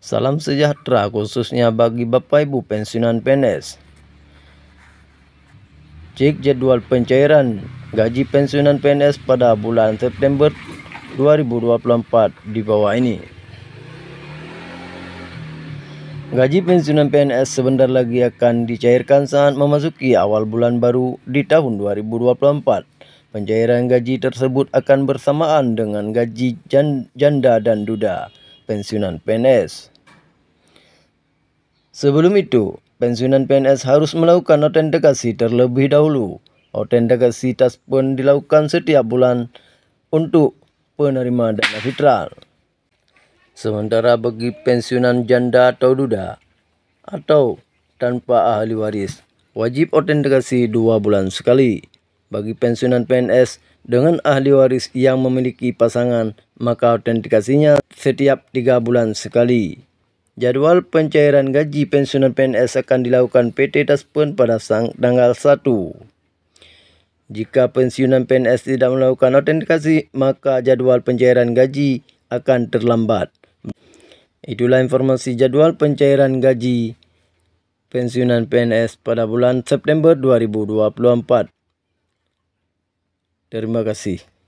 Salam sejahtera khususnya bagi Bapak Ibu pensiunan PNS. Cek jadwal pencairan gaji pensiunan PNS pada bulan September 2024 di bawah ini. Gaji pensiunan PNS sebentar lagi akan dicairkan saat memasuki awal bulan baru di tahun 2024. Pencairan gaji tersebut akan bersamaan dengan gaji janda dan duda pensiunan PNS. Sebelum itu, pensiunan PNS harus melakukan autentikasi terlebih dahulu. Autentikasi pun dilakukan setiap bulan untuk penerima dana fitral. Sementara bagi pensiunan janda atau duda atau tanpa ahli waris, wajib autentikasi dua bulan sekali. Bagi pensiunan PNS dengan ahli waris yang memiliki pasangan, maka autentikasinya setiap tiga bulan sekali. Jadwal pencairan gaji pensiunan PNS akan dilakukan PT Taspen pada tanggal 1. Jika pensiunan PNS tidak melakukan autentikasi, maka jadwal pencairan gaji akan terlambat. Itulah informasi jadwal pencairan gaji pensiunan PNS pada bulan September 2024. Terima kasih.